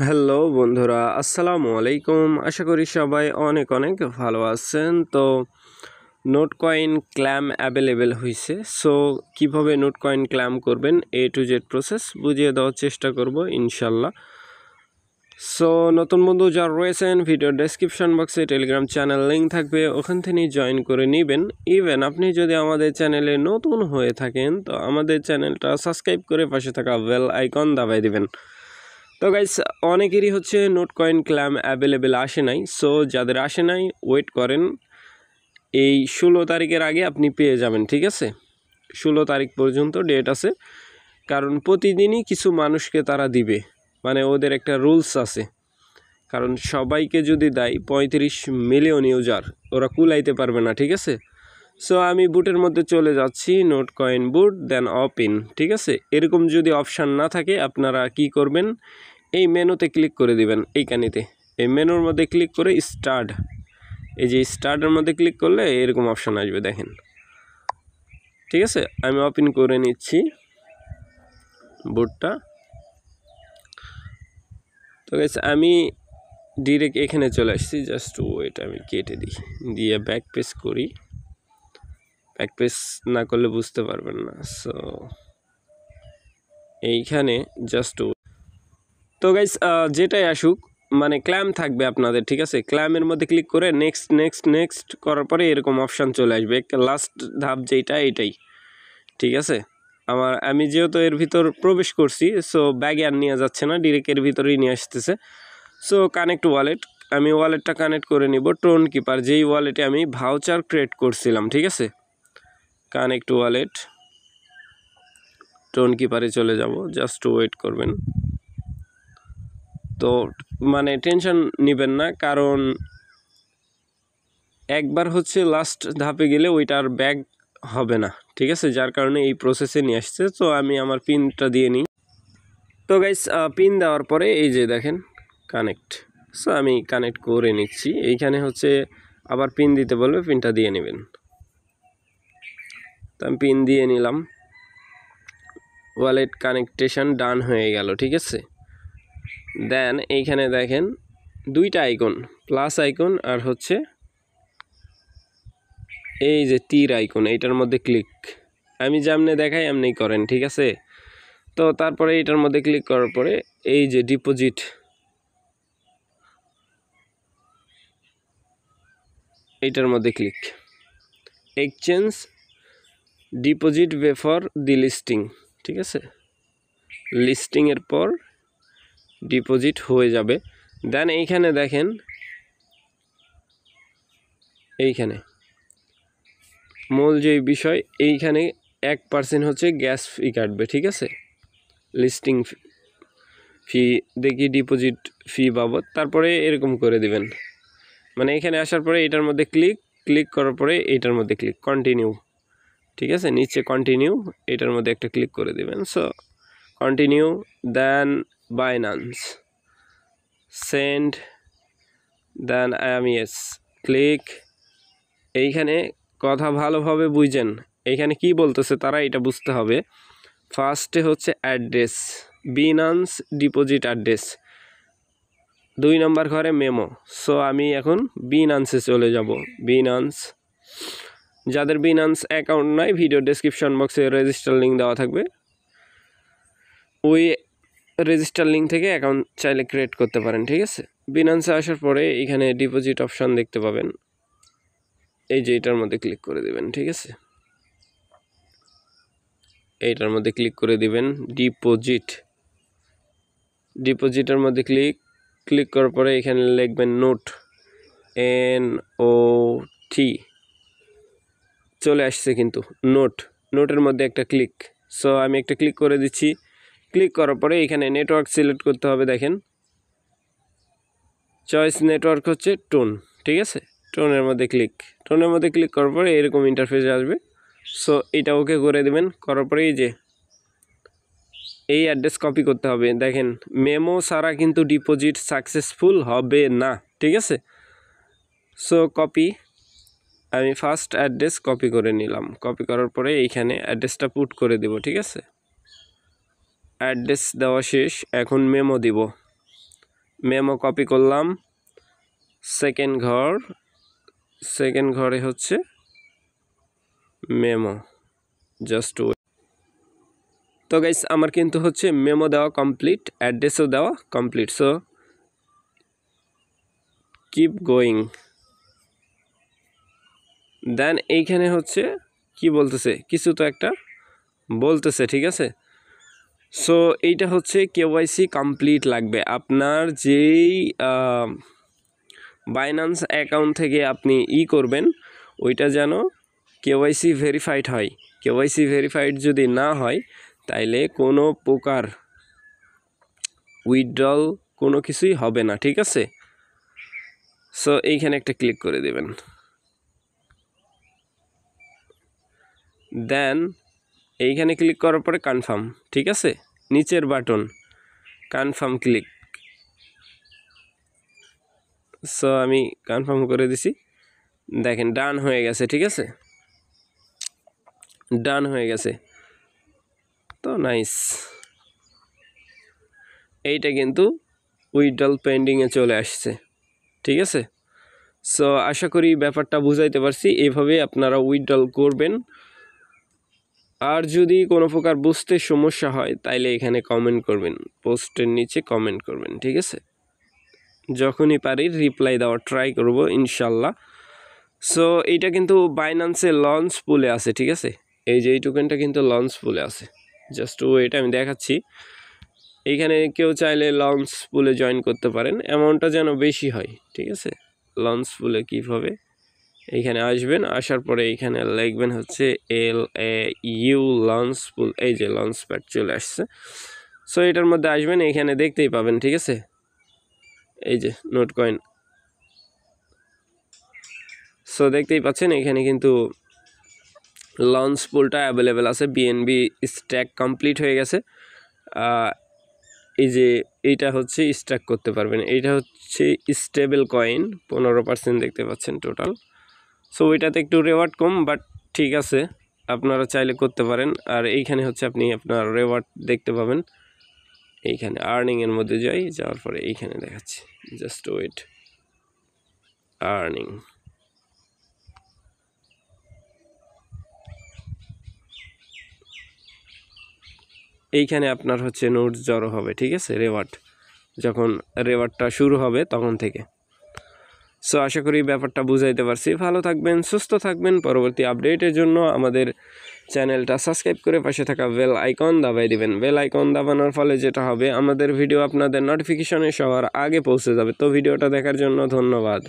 hello বন্ধুরা আসসালামু আলাইকুম আশা করি সবাই অনেক অনেক ভালো আছেন তো নোট কয়েন ক্ল্যাম অ্যাভেলেবেল হয়েছে সো কিভাবে নোট কয়েন ক্ল্যাম করবেন এ টু জেড প্রসেস বুঝিয়ে দেওয়ার চেষ্টা করব ইনশাল্লাহ সো নতুন বন্ধু যা রয়েছেন ভিডিও ডেসক্রিপশন বক্সে টেলিগ্রাম চ্যানেল লিঙ্ক থাকবে ওখান থেকেই জয়েন করে নেবেন ইভেন আপনি যদি আমাদের চ্যানেলে নতুন হয়ে থাকেন তো আমাদের চ্যানেলটা সাবস্ক্রাইব করে পাশে থাকা বেল আইকন দাবাই দেবেন তো গাইস অনেকেরই হচ্ছে নোট কয়েন ক্ল্যাম অ্যাভেলেবেল আসে নাই সো যাদের আসে নাই ওয়েট করেন এই ষোলো তারিখের আগে আপনি পেয়ে যাবেন ঠিক আছে ষোলো তারিখ পর্যন্ত ডেট আছে কারণ প্রতিদিনই কিছু মানুষকে তারা দিবে মানে ওদের একটা রুলস আছে কারণ সবাইকে যদি দেয় পঁয়ত্রিশ মিলিয়ন ইউজার ওরা কুলাইতে পারবে না ঠিক আছে সো আমি বুটের মধ্যে চলে যাচ্ছি Notcoin bot then in ঠিক আছে এরকম যদি অপশান না থাকে আপনারা কি করবেন এই মেনুতে ক্লিক করে দিবেন এইখানিতে এই মেনুর মধ্যে ক্লিক করে স্টার্ট এই যে স্টার্টের মধ্যে ক্লিক করলে এরকম অপশান আসবে দেখেন ঠিক আছে আমি ওপেন করে নিচ্ছি বোর্ডটা তো গেছে আমি ডিরেক্ট এখানে চলে আসছি জাস্ট ওয়েট আমি কেটে দিই দিয়ে ব্যাক পেস করি ব্যাক পেস না করলে বুঝতে পারবেন না সো এইখানে জাস্ট তো গাইস যেটাই আসুক মানে ক্ল্যাম থাকবে আপনাদের ঠিক আছে ক্ল্যামের মধ্যে ক্লিক করে নেক্সট নেক্সট নেক্সট করার পরে এরকম অপশান চলে আসবে লাস্ট ধাপ যেটা এটাই ঠিক আছে আমার আমি যেহেতু এর ভিতর প্রবেশ করছি সো ব্যাগে আর নিয়ে যাচ্ছে না ডিরেক্ট এর ভিতরেই নিয়ে আসতেছে সো কানেক্ট ওয়ালেট আমি ওয়ালেটটা কানেক্ট করে নিব টোন কিপার যেই ওয়ালেটে আমি ভাউচার ক্রিয়েট করছিলাম ঠিক আছে কানেক্ট ওয়ালেট টোন কিপারে চলে যাব জাস্ট ওয়েট করবেন তো মানে টেনশন নেবেন না কারণ একবার হচ্ছে লাস্ট ধাপে গেলে ওইটার ব্যাগ হবে না ঠিক আছে যার কারণে এই প্রসেসে নিয়ে আসছে তো আমি আমার পিনটা দিয়ে নিই তো গাইস পিন দেওয়ার পরে এই যে দেখেন কানেক্ট সো আমি কানেক্ট করে নিচ্ছি এইখানে হচ্ছে আবার পিন দিতে বলবে পিনটা দিয়ে নেবেন তো আমি পিন দিয়ে নিলাম ওয়ালেট কানেকটেশন ডান হয়ে গেল ঠিক আছে দেন এইখানে দেখেন দুইটা আইকন প্লাস আইকন আর হচ্ছে এই যে তীর আইকন এইটার মধ্যে ক্লিক আমি যেমনে দেখাই এমনি করেন ঠিক আছে তো তারপরে এটার মধ্যে ক্লিক করার পরে এই যে ডিপোজিট এইটার মধ্যে click exchange deposit before the listing ঠিক আছে লিস্টিংয়ের পর ডিপোজিট হয়ে যাবে দেন এইখানে দেখেন এইখানে মূল যে বিষয় এইখানে এক পার্সেন্ট হচ্ছে গ্যাস ফি কাটবে ঠিক আছে লিস্টিং ফি দেখি ডিপোজিট ফি বাবদ তারপরে এরকম করে দিবেন মানে এখানে আসার পরে এটার মধ্যে ক্লিক ক্লিক করার পরে এইটার মধ্যে ক্লিক কন্টিনিউ ঠিক আছে নিচে কন্টিনিউ এটার মধ্যে একটা ক্লিক করে দিবেন so continue then then i then yes click এইখানে কথা ভালোভাবে বুঝেন এইখানে কি বলতেছে তারা এটা বুঝতে হবে ফার্স্টে হচ্ছে অ্যাড্রেস বিনান্স ডিপোজিট অ্যাড্রেস দুই নম্বর ঘরে মেমো সো আমি এখন বিনান্সে চলে যাব বিনান্স যাদের বিনান্স অ্যাকাউন্ট নাই ভিডিও ডেসক্রিপশন বক্সে রেজিস্টার লিঙ্ক দেওয়া থাকবে ওই রেজিস্টার লিঙ্ক থেকে অ্যাকাউন্ট চাইলে ক্রিয়েট করতে পারেন ঠিক আছে বিনান্সে আসার পরে এখানে ডিপোজিট অপশান দেখতে পাবেন এই যে এটার মধ্যে ক্লিক করে দেবেন ঠিক আছে এইটার মধ্যে ক্লিক করে দিবেন ডিপোজিট ডিপোজিটের মধ্যে ক্লিক ক্লিক করার পরে এখানে লিখবেন নোট এন ও টি চলে আসছে কিন্তু নোট নোটের মধ্যে একটা ক্লিক সো আমি একটা ক্লিক করে দিচ্ছি ক্লিক করার পরে এখানে নেটওয়ার্ক সিলেক্ট করতে হবে দেখেন চয়েস নেটওয়ার্ক হচ্ছে টোন ঠিক আছে টোনের মধ্যে ক্লিক টোনের মধ্যে ক্লিক করার পরে এরকম ইন্টারফেস আসবে সো এটা ওকে করে দেবেন করার পরে এই যে এই অ্যাড্রেস কপি করতে হবে দেখেন মেমো সারা কিন্তু ডিপোজিট সাকসেসফুল হবে না ঠিক আছে সো কপি আমি ফার্স্ট অ্যাড্রেস কপি করে নিলাম কপি করার পরে এইখানে অ্যাড্রেসটা পুট করে দেব ঠিক আছে অ্যাড্রেস দেওয়া শেষ এখন মেমো দিব মেমো কপি করলাম সেকেন্ড ঘর সেকেন্ড ঘরে হচ্ছে মেমো জাস্ট ওয়েট তো গাইস আমার কিন্তু হচ্ছে মেমো দেওয়া কমপ্লিট অ্যাড্রেসও দেওয়া complete so keep going then এইখানে হচ্ছে কি বলতেছে কিছু তো একটা বলতেছে ঠিক আছে সো এইটা হচ্ছে কেওয়াইসি কমপ্লিট লাগবে আপনার যেই বাইনান্স অ্যাকাউন্ট থেকে আপনি ই করবেন ওইটা যেন কেওয়াইসি ভেরিফাইড হয় কেওয়াইসি ভেরিফাইড যদি না হয় তাইলে কোনো প্রকার উইথড্রল কোনো কিছুই হবে না ঠিক আছে সো এইখানে একটা ক্লিক করে দেবেন দেন এইখানে ক্লিক করার পরে কনফার্ম ঠিক আছে নিচের বাটন কনফার্ম ক্লিক সো আমি কনফার্ম করে দিছি দেখেন ডান হয়ে গেছে ঠিক আছে ডান হয়ে গেছে তো নাইস এইটা কিন্তু উইডল পেন্ডিংয়ে চলে আসছে ঠিক আছে সো আশা করি ব্যাপারটা বুঝাইতে পারছি এভাবে আপনারা উইডল করবেন আর যদি কোনো প্রকার বুঝতে সমস্যা হয় তাইলে এখানে কমেন্ট করবেন পোস্টের নিচে কমেন্ট করবেন ঠিক আছে যখনই পারি রিপ্লাই দেওয়ার ট্রাই করব ইনশাল্লাহ সো এইটা কিন্তু বাইনান্সে লঞ্চ পুলে আছে ঠিক আছে এই যে এই টোকেনটা কিন্তু লঞ্চ পুলে আছে জাস্ট এটা আমি দেখাচ্ছি এইখানে কেউ চাইলে লঞ্চ পুলে জয়েন করতে পারেন অ্যামাউন্টটা যেন বেশি হয় ঠিক আছে লঞ্চ পুলে কীভাবে এইখানে আসবেন আসার পরে এইখানে লিখবেন হচ্ছে এল এ ইউ লঞ্চ পুল এই যে লঞ্চ প্যাড চলে আসছে সো এটার মধ্যে আসবেন এইখানে দেখতেই পাবেন ঠিক আছে এই যে নোট কয়েন সো দেখতেই পাচ্ছেন এখানে কিন্তু লঞ্চ পুলটা অ্যাভেলেবেল আছে বিএনবি স্ট্যাক কমপ্লিট হয়ে গেছে এই যে এইটা হচ্ছে স্ট্যাক করতে পারবেন এইটা হচ্ছে স্টেবল কয়েন পনেরো পার্সেন্ট দেখতে পাচ্ছেন টোটাল সো ওইটাতে একটু রেওয়ার্ড কম বাট ঠিক আছে আপনারা চাইলে করতে পারেন আর এইখানে হচ্ছে আপনি আপনার রেওয়ার্ড দেখতে পাবেন এইখানে আর্নিংয়ের মধ্যে যাই যাওয়ার পরে এইখানে দেখাচ্ছি জাস্ট ওয়েট আর্নিং এইখানে আপনার হচ্ছে নোটস জড়ো হবে ঠিক আছে রেওয়ার্ড যখন রেওয়ার্ডটা শুরু হবে তখন থেকে সো আশা করি ব্যাপারটা বুঝাইতে পারছি ভালো থাকবেন সুস্থ থাকবেন পরবর্তী আপডেটের জন্য আমাদের চ্যানেলটা সাবস্ক্রাইব করে পাশে থাকা বেল আইকন দাবাই দিবেন বেল আইকন দাবানোর ফলে যেটা হবে আমাদের ভিডিও আপনাদের নোটিফিকেশনে সবার আগে পৌঁছে যাবে তো ভিডিওটা দেখার জন্য ধন্যবাদ